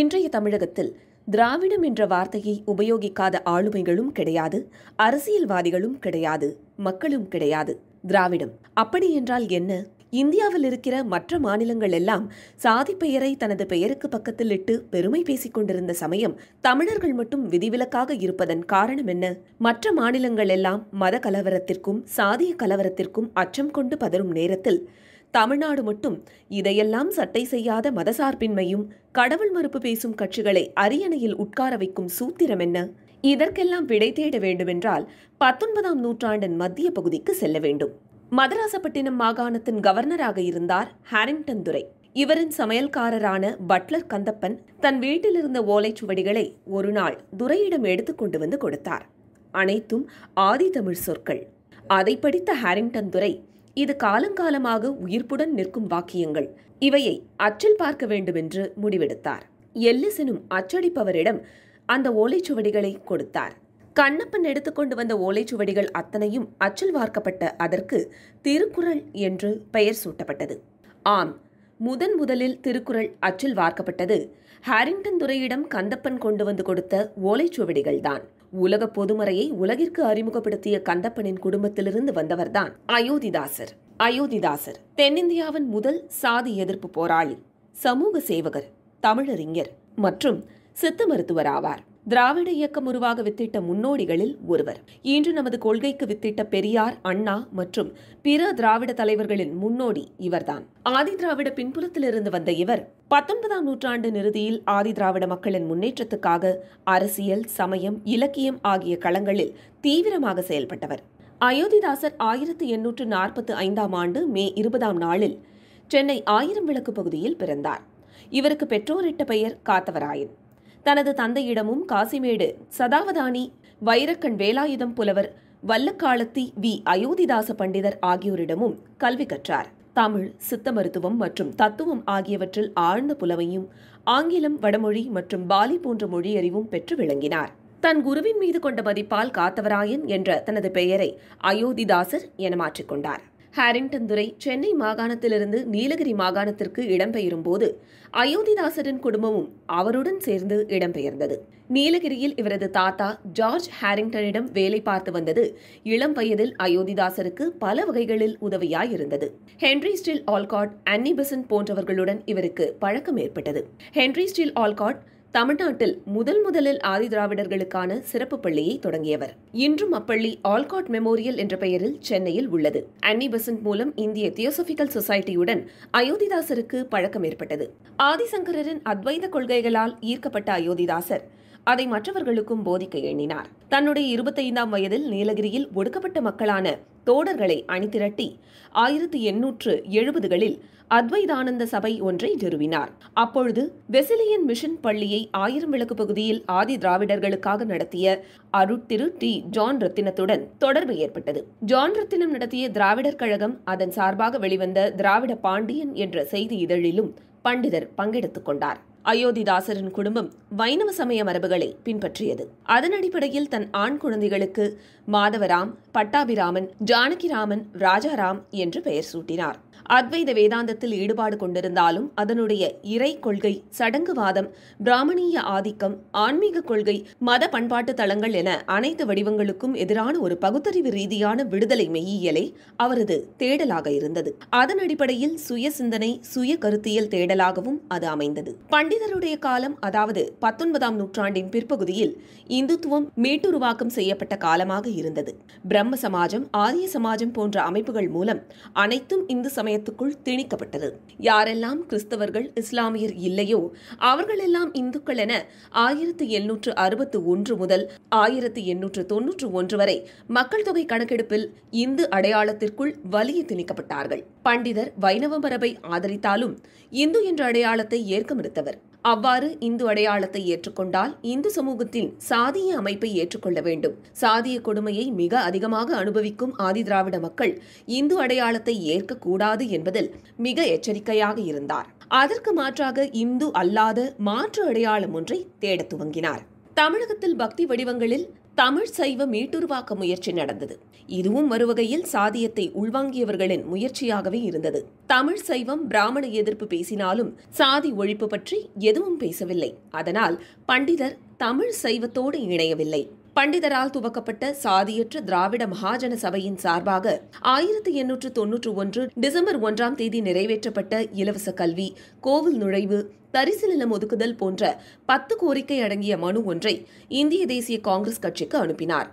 இன்றைய தமிழகத்தில் திராவிடம் என்ற வார்த்தையை உபயோகிக்காத ஆளுமைகளும் கிடையாது அரசியல்வாதிகளும் கிடையாது மக்களும் கிடையாது திராவிடம் அப்படி என்றால் என்ன இந்தியாவில் இருக்கிற மற்ற மாநிலங்கள் எல்லாம் சாதி பெயரை தனது பெயருக்கு பக்கத்தில் இட்டு பெருமை பேசிக் கொண்டிருந்த சமயம் தமிழர்கள் மட்டும் விதிவிலக்காக இருப்பதன் காரணம் என்ன மற்ற மாநிலங்கள் எல்லாம் மத கலவரத்திற்கும் சாதிய கலவரத்திற்கும் அச்சம் கொண்டு பதறும் நேரத்தில் தமிழ்நாடு மட்டும் இதையெல்லாம் சட்டை செய்யாத மதசார்பின்மையும் கடவுள் மறுப்பு பேசும் கட்சிகளை அரியணையில் உட்கார வைக்கும் சூத்திரம் என்ன இதற்கெல்லாம் விடை தேட வேண்டுமென்றால் பத்தொன்பதாம் நூற்றாண்டின் மத்திய பகுதிக்கு செல்ல வேண்டும் மதராசப்பட்டினம் மாகாணத்தின் கவர்னராக இருந்தார் ஹாரிங்டன் துரை இவரின் சமையல்காரரான பட்லர் கந்தப்பன் தன் வீட்டிலிருந்த ஓலைச்சுவடிகளை ஒரு நாள் துரையிடம் எடுத்துக்கொண்டு வந்து கொடுத்தார் அனைத்தும் ஆதிதமிழ் சொற்கள் அதை படித்த ஹாரிங்டன் துரை இது காலங்காலமாக உயிர்ப்புடன் நிற்கும் வாக்கியங்கள் இவையை அச்சில் பார்க்க வேண்டுமென்று முடிவெடுத்தார் எல்லிசனும் அச்சடிப்பவரிடம் அந்த ஓலைச்சுவடிகளை கொடுத்தார் கண்ணப்பன் எடுத்துக்கொண்டு வந்த ஓலைச்சுவடிகள் அத்தனையும் அச்சில் பார்க்கப்பட்ட அதற்கு திருக்குறள் என்று பெயர் சூட்டப்பட்டது ஆம் முதன் முதலில் திருக்குறள் அச்சில் வார்க்கப்பட்டது ஹாரிங்டன் துறையிடம் கந்தப்பன் கொண்டு வந்து கொடுத்த ஓலைச்சுவடிகள்தான் உலக பொதுமறையை உலகிற்கு அறிமுகப்படுத்திய கந்தப்பனின் குடும்பத்திலிருந்து வந்தவர்தான் அயோத்திதாசர் அயோத்திதாசர் தென்னிந்தியாவின் முதல் சாதி எதிர்ப்பு போராளி சமூக சேவகர் தமிழறிஞர் மற்றும் சித்த மருத்துவர் ஆவார் திராவிட இயக்கம் உருவாக வித்திட்ட முன்னோடிகளில் ஒருவர் இன்று நமது கொள்கைக்கு வித்திட்ட பெரியார் அண்ணா மற்றும் பிற திராவிட தலைவர்களின் முன்னோடி இவர்தான் ஆதி திராவிட பின்புலத்திலிருந்து வந்த இவர் பத்தொன்பதாம் நூற்றாண்டு நிறுதியில் ஆதி திராவிட மக்களின் முன்னேற்றத்துக்காக அரசியல் சமயம் இலக்கியம் ஆகிய களங்களில் தீவிரமாக செயல்பட்டவர் அயோத்திதாசர் ஆயிரத்தி எண்ணூற்று நாற்பத்தி ஐந்தாம் ஆண்டு மே இருபதாம் நாளில் சென்னை ஆயிரம் விளக்கு பகுதியில் பிறந்தார் இவருக்கு பெற்றோரிட்ட பெயர் காத்தவராயன் தனது தந்தையிடமும் காசிமேடு சதாவதானி வைரக்கண் வேலாயுதம் புலவர் வல்லக்காலத்தி வி அயோத்திதாச பண்டிதர் ஆகியோரிடமும் கல்வி கற்றார் தமிழ் சித்த மருத்துவம் மற்றும் தத்துவம் ஆகியவற்றில் ஆழ்ந்த புலவையும் ஆங்கிலம் வடமொழி மற்றும் பாலி போன்ற மொழியறிவும் பெற்று விளங்கினார் தன் குருவின் மீது கொண்ட மதிப்பால் காத்தவராயன் என்ற தனது பெயரை அயோத்திதாசர் என மாற்றிக்கொண்டார் ஹாரிங்டன் துரை சென்னை மாகாணத்திலிருந்து நீலகிரி மாகாணத்திற்கு இடம்பெயரும் போது அயோத்திதாசரின் குடும்பமும் அவருடன் சேர்ந்து இடம்பெயர்ந்தது நீலகிரியில் இவரது தாத்தா ஜார்ஜ் ஹாரிங்டனிடம் வேலை பார்த்து வந்தது இளம் வயதில் அயோத்திதாசருக்கு பல வகைகளில் உதவியாயிருந்தது ஹென்ரி ஸ்டில் ஆல்காட் அன்னி போன்றவர்களுடன் இவருக்கு பழக்கம் ஏற்பட்டது ஹென்ரி ஸ்டில் ஆல்காட் தமிழ்நாட்டில் முதல் முதலில் ஆதி திராவிடர்களுக்கான சிறப்பு பள்ளியை தொடங்கியவர் இன்றும் அப்பள்ளி ஆல்காட் மெமோரியல் என்ற பெயரில் சென்னையில் உள்ளது அன்னி பெசன்ட் மூலம் இந்திய தியோசபிக்கல் சொசைட்டியுடன் அயோத்திதாசருக்கு பழக்கம் ஏற்பட்டது ஆதிசங்கரரின் அத்வைத கொள்கைகளால் ஈர்க்கப்பட்ட அயோத்திதாசர் அதை மற்றவர்களுக்கும் போதிக்க எண்ணினார் தன்னுடைய இருபத்தைந்தாம் வயதில் நீலகிரியில் ஒடுக்கப்பட்ட மக்களான தோடர்களை அணிதிரட்டி ஆயிரத்தி எண்ணூற்று எழுபதுகளில் அத்வைதானந்த சபை ஒன்றை நிறுவினார் அப்பொழுது வெசிலியன் மிஷன் பள்ளியை ஆயிரம் விளக்கு பகுதியில் ஆதி திராவிடர்களுக்காக நடத்திய அருட்திரு டி ஜான் ரத்தினத்துடன் தொடர்பு ஏற்பட்டது ஜான் ரத்தினம் நடத்திய திராவிடர் கழகம் அதன் சார்பாக வெளிவந்த திராவிட பாண்டியன் என்ற செய்தி இதழிலும் பண்டிதர் பங்கெடுத்துக் கொண்டார் அயோத்திதாசரின் குடும்பம் வைணவ சமய மரபுகளை பின்பற்றியது அதன் அடிப்படையில் தன் ஆண் குழந்தைகளுக்கு மாதவராம் பட்டாபிராமன் ஜானகிராமன் ராஜாராம் என்று பெயர் சூட்டினார் அத்வைத வேதாந்தத்தில் ஈடுபாடு கொண்டிருந்தாலும் அதனுடைய இறை கொள்கை சடங்குவாதம் பிராமணிய ஆதிக்கம் ஆன்மீக கொள்கை மத பண்பாட்டு தளங்கள் என அனைத்து வடிவங்களுக்கும் எதிரான ஒரு பகுத்தறிவு ரீதியான விடுதலை மெய்யியலை அவரது தேடலாக இருந்தது அதன் அடிப்படையில் சுய சிந்தனை சுய கருத்தியல் தேடலாகவும் அது அமைந்தது பண்டிதருடைய காலம் அதாவது பத்தொன்பதாம் நூற்றாண்டின் பிற்பகுதியில் இந்துத்துவம் மீட்டுருவாக்கம் செய்யப்பட்ட காலமாக இருந்தது பிரம்ம சமாஜம் ஆரிய சமாஜம் போன்ற அமைப்புகள் மூலம் அனைத்தும் இந்து சமய சமயத்துக்குள் திணிக்கப்பட்டது யாரெல்லாம் கிறிஸ்தவர்கள் இஸ்லாமியர் இல்லையோ அவர்களெல்லாம் இந்துக்கள் என ஆயிரத்தி எண்ணூற்று அறுபத்து ஒன்று முதல் ஆயிரத்தி எண்ணூற்று தொன்னூற்று ஒன்று வரை மக்கள் தொகை கணக்கெடுப்பில் இந்து அடையாளத்திற்குள் வலிய திணிக்கப்பட்டார்கள் பண்டிதர் வைணவ மரபை ஆதரித்தாலும் இந்து என்ற அடையாளத்தை ஏற்க மறுத்தவர் அவ்வாறு இந்து அடையாளத்தை ஏற்றுக்கொண்டால் இந்து சமூகத்தில் சாதிய அமைப்பை ஏற்றுக்கொள்ள வேண்டும் சாதிய கொடுமையை மிக அதிகமாக அனுபவிக்கும் ஆதிதிராவிட மக்கள் இந்து அடையாளத்தை ஏற்கக்கூடாது என்பதில் மிக எச்சரிக்கையாக இருந்தார் அதற்கு மாற்றாக இந்து அல்லாத மாற்று அடையாளம் ஒன்றை தேடத் துவங்கினார் தமிழகத்தில் பக்தி வடிவங்களில் தமிழ் சைவ மீட்டுருவாக்க முயற்சி நடந்தது இதுவும் வருவகையில் சாதியத்தை உள்வாங்கியவர்களின் முயற்சியாகவே இருந்தது தமிழ் சைவம் பிராமண எதிர்ப்பு பேசினாலும் சாதி ஒழிப்பு பற்றி எதுவும் பேசவில்லை அதனால் பண்டிதர் தமிழ் சைவத்தோடு இணையவில்லை பண்டிதரால் துவக்கப்பட்ட சாதியற்ற திராவிட மகாஜன சபையின் சார்பாக ஆயிரத்தி எண்ணூற்று தொன்னூற்று ஒன்று டிசம்பர் ஒன்றாம் தேதி நிறைவேற்றப்பட்ட இலவச கல்வி கோவில் நுழைவு தரிசு நிலம் ஒதுக்குதல் போன்ற பத்து கோரிக்கை அடங்கிய மனு ஒன்றை இந்திய தேசிய காங்கிரஸ் கட்சிக்கு அனுப்பினார்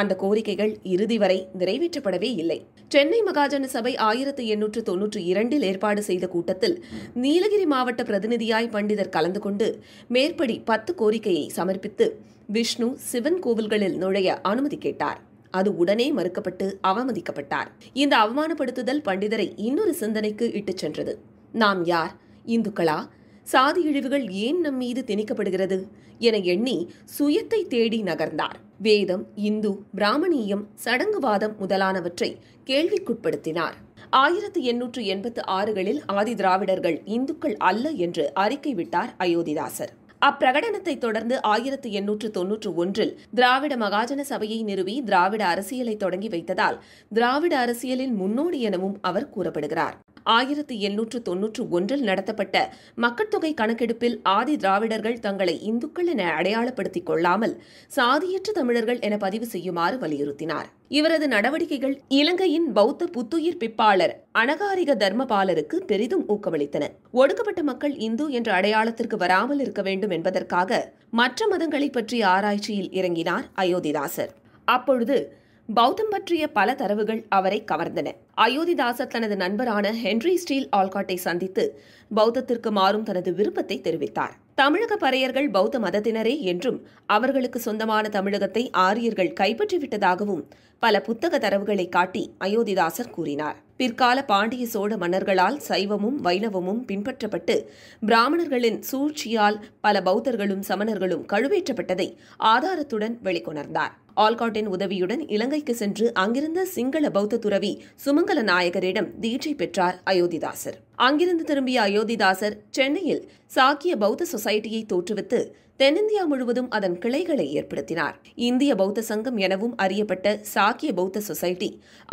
அந்த கோரிக்கைகள் இறுதி வரை நிறைவேற்றப்படவே இல்லை சென்னை மகாஜன சபை ஆயிரத்தி எண்ணூற்று தொன்னூற்றி இரண்டில் ஏற்பாடு செய்த கூட்டத்தில் நீலகிரி மாவட்ட பிரதிநிதியாய் பண்டிதர் கலந்து கொண்டு மேற்படி பத்து கோரிக்கையை சமர்ப்பித்து விஷ்ணு சிவன் கோவில்களில் நுழைய அனுமதி கேட்டார் அது உடனே மறுக்கப்பட்டு அவமதிக்கப்பட்டார் இந்த அவமானப்படுத்துதல் பண்டிதரை இன்னொரு சிந்தனைக்கு இட்டுச் சென்றது நாம் யார் இந்துக்களா சாதி இழிவுகள் ஏன் நம் மீது திணிக்கப்படுகிறது என எண்ணி சுயத்தை தேடி நகர்ந்தார் வேதம் இந்து பிராமணியம் சடங்குவாதம் முதலானவற்றை கேள்விக்குட்படுத்தினார் ஆயிரத்தி எண்ணூற்று எண்பத்து ஆறுகளில் ஆதி திராவிடர்கள் இந்துக்கள் அல்ல என்று அறிக்கை விட்டார் அயோத்திதாசர் அப்பிரகடனத்தை தொடர்ந்து ஆயிரத்தி எண்ணூற்று தொன்னூற்று ஒன்றில் திராவிட மகாஜன சபையை நிறுவி திராவிட அரசியலை தொடங்கி வைத்ததால் திராவிட அரசியலின் முன்னோடி எனவும் அவர் கூறப்படுகிறார் ஆயிரத்தி எண்ணூற்று தொன்னூற்று ஒன்றில் நடத்தப்பட்ட மக்கட்தொகை கணக்கெடுப்பில் ஆதி திராவிடர்கள் தங்களை இந்துக்கள் என அடையாளப்படுத்திக் கொள்ளாமல் சாதியற்ற தமிழர்கள் என பதிவு செய்யுமாறு வலியுறுத்தினார் இவரது நடவடிக்கைகள் இலங்கையின் பௌத்த புத்துயிர் பிப்பாளர் அனகாரிக தர்மபாலருக்கு பெரிதும் ஊக்கமளித்தன ஒடுக்கப்பட்ட மக்கள் இந்து என்ற அடையாளத்திற்கு வராமல் இருக்க வேண்டும் என்பதற்காக மற்ற மதங்களை பற்றிய ஆராய்ச்சியில் இறங்கினார் அயோத்திதாசர் அப்பொழுது பௌத்தம் பற்றிய பல தரவுகள் அவரை கவர்ந்தன அயோத்திதாசர் தனது நண்பரான ஹென்ரி ஸ்டீல் ஆல்காட்டை சந்தித்து பௌத்தத்திற்கு மாறும் தனது விருப்பத்தை தெரிவித்தார் தமிழக பறையர்கள் பௌத்த மதத்தினரே என்றும் அவர்களுக்கு சொந்தமான தமிழகத்தை ஆரியர்கள் கைப்பற்றிவிட்டதாகவும் பல புத்தக தரவுகளை காட்டி அயோத்திதாசர் கூறினார் பிற்கால பாண்டிய சோழ மன்னர்களால் சைவமும் வைணவமும் பின்பற்றப்பட்டு பிராமணர்களின் சூழ்ச்சியால் பல பௌத்தர்களும் சமணர்களும் கழுவேற்றப்பட்டதை ஆதாரத்துடன் வெளிக்கொணர்ந்தார் ஆல்காட்டின் உதவியுடன் இலங்கைக்கு சென்று அங்கிருந்த சிங்கள பௌத்த துறவி சுமங்கல நாயகரிடம் தீட்சை பெற்றார் அயோத்திதாசர் அங்கிருந்து திரும்பிய அயோத்திதாசர் சென்னையில் சாக்கிய பௌத்த சொசைட்டியை தோற்றுவித்து தென்னிந்தியா முழுவதும் அதன் கிளைகளை ஏற்படுத்தினார் இந்திய பௌத்த சங்கம் எனவும் அறியப்பட்ட சாக்கிய பௌத்த சொசைட்டி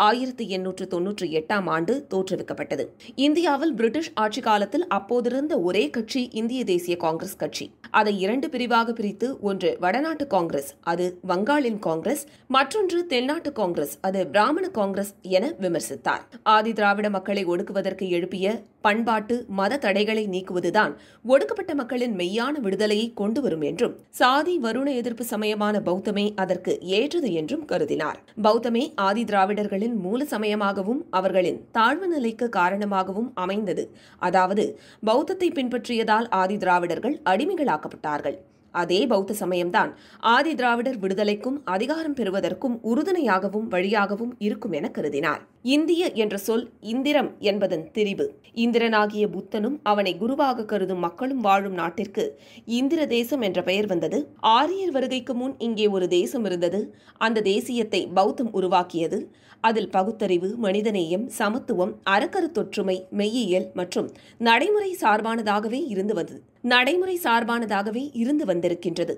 ஆயிரத்தி எண்ணூற்று தொன்னூற்றி எட்டாம் ஆண்டு தோற்றுவிக்கப்பட்டது இந்தியாவில் பிரிட்டிஷ் ஆட்சி காலத்தில் அப்போதிருந்த ஒரே கட்சி இந்திய தேசிய காங்கிரஸ் கட்சி அதை இரண்டு பிரிவாக பிரித்து ஒன்று வடநாட்டு காங்கிரஸ் அது வங்காளின் காங்கிரஸ் மற்றொன்று தென்னாட்டு காங்கிரஸ் அது பிராமண காங்கிரஸ் என விமர்சித்தார் ஆதி திராவிட மக்களை ஒடுக்குவதற்கு எழுப்பிய பண்பாட்டு மத தடைகளை நீக்குவதுதான் ஒடுக்கப்பட்ட மக்களின் மெய்யான விடுதலையை கொண்டு வரும் என்றும் சாதி வருண எதிர்ப்பு சமயமான பௌத்தமே அதற்கு ஏற்றது என்றும் கருதினார் பௌத்தமே ஆதி திராவிடர்களின் மூல சமயமாகவும் அவர்களின் தாழ்வு நிலைக்கு காரணமாகவும் அமைந்தது அதாவது பௌத்தத்தை பின்பற்றியதால் ஆதி திராவிடர்கள் அடிமைகளாக்கப்பட்டார்கள் அதே பௌத்த சமயம்தான் ஆதி திராவிடர் விடுதலைக்கும் அதிகாரம் பெறுவதற்கும் உறுதுணையாகவும் வழியாகவும் இருக்கும் என கருதினார் இந்திய என்ற சொல் இந்திரம் என்பதன் திரிவு இந்திரனாகிய புத்தனும் அவனை குருவாக கருதும் மக்களும் வாழும் நாட்டிற்கு இந்திர தேசம் என்ற பெயர் வந்தது ஆரியர் வருகைக்கு முன் இங்கே ஒரு தேசம் இருந்தது அந்த தேசியத்தை பௌத்தம் உருவாக்கியது அதில் பகுத்தறிவு மனிதநேயம் சமத்துவம் அறக்கருத்தொற்றுமை மெய்யியல் மற்றும் நடைமுறை சார்பானதாகவே இருந்து வந்தது நடைமுறை சார்பானதாகவே இருந்து வந்திருக்கின்றது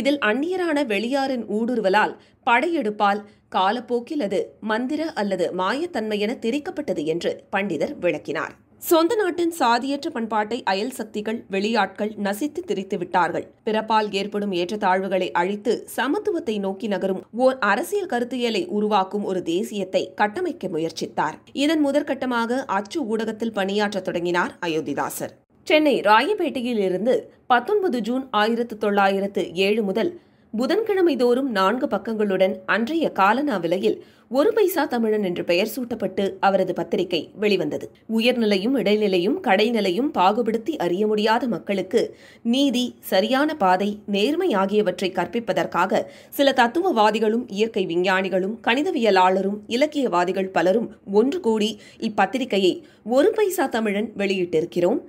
இதில் அந்நியரான வெளியாரின் ஊடுருவலால் படையெடுப்பால் காலப்போக்கில் அது மந்திர அல்லது மாயத்தன்மை என திரிக்கப்பட்டது என்று பண்டிதர் விளக்கினார் சொந்த நாட்டின் சாதியற்ற பண்பாட்டை அயல் சக்திகள் வெளியாட்கள் நசித்து திரித்து விட்டார்கள் பிறப்பால் ஏற்படும் ஏற்றத்தாழ்வுகளை அழித்து சமத்துவத்தை நோக்கி நகரும் ஓர் அரசியல் கருத்தியலை உருவாக்கும் ஒரு தேசியத்தை கட்டமைக்க முயற்சித்தார் இதன் முதற்கட்டமாக அச்சு ஊடகத்தில் பணியாற்ற தொடங்கினார் அயோத்திதாசர் சென்னை ராயப்பேட்டையில் இருந்து பத்தொன்பது ஜூன் ஆயிரத்து தொள்ளாயிரத்து ஏழு முதல் புதன்கிழமை தோறும் நான்கு பக்கங்களுடன் அன்றைய காலனா விலையில் ஒரு பைசா தமிழன் என்று பெயர் சூட்டப்பட்டு அவரது பத்திரிகை வெளிவந்தது உயர்நிலையும் இடைநிலையும் கடைநிலையும் பாகுபடுத்தி அறிய முடியாத மக்களுக்கு நீதி சரியான பாதை நேர்மை ஆகியவற்றை கற்பிப்பதற்காக சில தத்துவவாதிகளும் இயற்கை விஞ்ஞானிகளும் கணிதவியலாளரும் இலக்கியவாதிகள் பலரும் ஒன்று கூடி இப்பத்திரிகையை ஒரு பைசா தமிழன் வெளியிட்டிருக்கிறோம்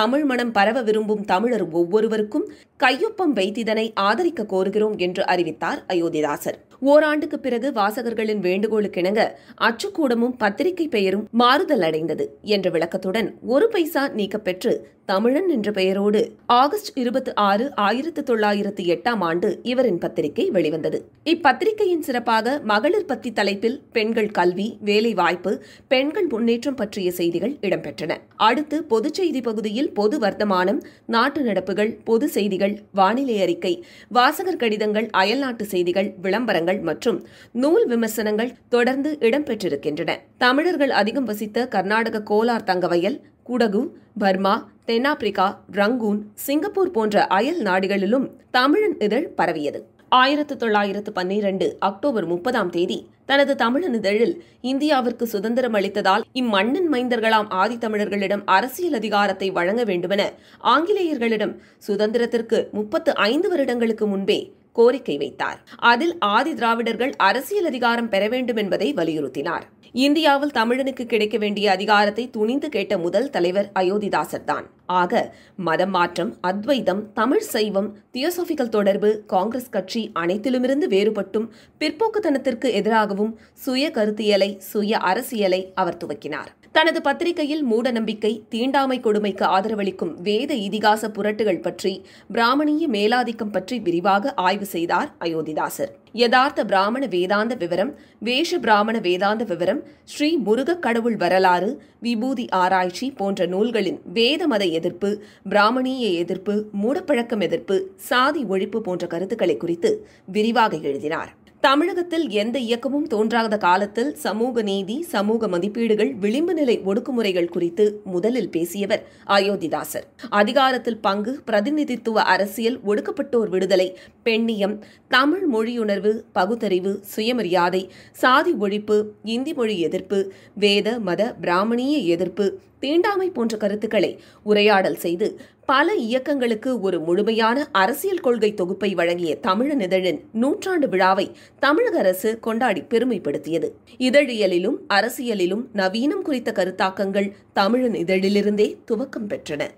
தமிழ் மனம் பரவ விரும்பும் தமிழர் ஒவ்வொருவருக்கும் கையொப்பம் வைத்திதனை ஆதரிக்க கோருகிறோம் என்று அறிவித்தார் அயோத்திதாசர் ஓராண்டுக்கு பிறகு வாசகர்களின் வேண்டுகோளுக்கிணங்க அச்சுக்கூடமும் பத்திரிகை பெயரும் மாறுதல் அடைந்தது என்ற விளக்கத்துடன் ஒரு பைசா நீக்கப்பெற்று தமிழன் என்ற பெயரோடு ஆகஸ்ட் இருபத்தி ஆறு ஆயிரத்தி தொள்ளாயிரத்தி எட்டாம் ஆண்டு இவரின் பத்திரிகை வெளிவந்தது இப்பத்திரிகையின் சிறப்பாக மகளிர் பத்தி தலைப்பில் பெண்கள் கல்வி வேலைவாய்ப்பு பெண்கள் முன்னேற்றம் பற்றிய செய்திகள் இடம்பெற்றன அடுத்து பொதுச் செய்தி பகுதியில் பொது வர்த்தமானம் நாட்டு நடப்புகள் பொது செய்திகள் வானிலை அறிக்கை வாசகர் கடிதங்கள் அயல்நாட்டு செய்திகள் விளம்பரங்கள் மற்றும் நூல் விமர்சனங்கள் தொடர்ந்து இடம்பெற்றிருக்கின்றன தமிழர்கள் அதிகம் வசித்த கர்நாடக கோலார் தங்கவயல் குடகு பர்மா தென்னாப்பிரிக்கா ரங்கூன் சிங்கப்பூர் போன்ற அயல் நாடுகளிலும் தமிழன் இதழ் பரவியது ஆயிரத்து தொள்ளாயிரத்து பன்னிரண்டு அக்டோபர் முப்பதாம் தேதி தனது தமிழன் இதழில் இந்தியாவிற்கு சுதந்திரம் அளித்ததால் இம்மண்ணின் மைந்தர்களாம் ஆதித்தமிழர்களிடம் அரசியல் அதிகாரத்தை வழங்க வேண்டுமென ஆங்கிலேயர்களிடம் சுதந்திரத்திற்கு முப்பத்து ஐந்து வருடங்களுக்கு முன்பே கோரிக்கை வைத்தார் அதில் ஆதி திராவிடர்கள் அரசியல் அதிகாரம் பெற வேண்டும் என்பதை வலியுறுத்தினார் இந்தியாவில் தமிழனுக்கு கிடைக்க வேண்டிய அதிகாரத்தை துணிந்து கேட்ட முதல் தலைவர் அயோத்திதாசர் தான் ஆக மதம் மாற்றம் அத்வைதம் தமிழ் சைவம் தியோசாபிக்கல் தொடர்பு காங்கிரஸ் கட்சி அனைத்திலுமிருந்து வேறுபட்டும் பிற்போக்குத்தனத்திற்கு எதிராகவும் சுய கருத்தியலை சுய அரசியலை அவர் துவக்கினார் தனது பத்திரிகையில் மூட நம்பிக்கை தீண்டாமை கொடுமைக்கு ஆதரவளிக்கும் வேத இதிகாச புரட்டுகள் பற்றி பிராமணிய மேலாதிக்கம் பற்றி விரிவாக ஆய்வு செய்தார் அயோத்திதாசர் யதார்த்த பிராமண வேதாந்த விவரம் வேஷ பிராமண வேதாந்த விவரம் ஸ்ரீ முருக கடவுள் வரலாறு விபூதி ஆராய்ச்சி போன்ற நூல்களின் வேத மத எதிர்ப்பு பிராமணிய எதிர்ப்பு மூடப்பழக்கம் எதிர்ப்பு சாதி ஒழிப்பு போன்ற கருத்துக்களை குறித்து விரிவாக எழுதினார் தமிழகத்தில் எந்த இயக்கமும் தோன்றாத காலத்தில் சமூக நீதி சமூக மதிப்பீடுகள் விளிம்பு நிலை ஒடுக்குமுறைகள் குறித்து முதலில் பேசியவர் அயோத்திதாசர் அதிகாரத்தில் பங்கு பிரதிநிதித்துவ அரசியல் ஒடுக்கப்பட்டோர் விடுதலை பெண்ணியம் தமிழ் மொழியுணர்வு பகுத்தறிவு சுயமரியாதை சாதி ஒழிப்பு இந்தி மொழி எதிர்ப்பு வேத மத பிராமணிய எதிர்ப்பு தீண்டாமை போன்ற கருத்துக்களை உரையாடல் செய்து பல இயக்கங்களுக்கு ஒரு முழுமையான அரசியல் கொள்கை தொகுப்பை வழங்கிய தமிழன் இதழின் நூற்றாண்டு விழாவை தமிழக அரசு கொண்டாடி பெருமைப்படுத்தியது இதழியலிலும் அரசியலிலும் நவீனம் குறித்த கருத்தாக்கங்கள் தமிழன் இதழிலிருந்தே துவக்கம் பெற்றன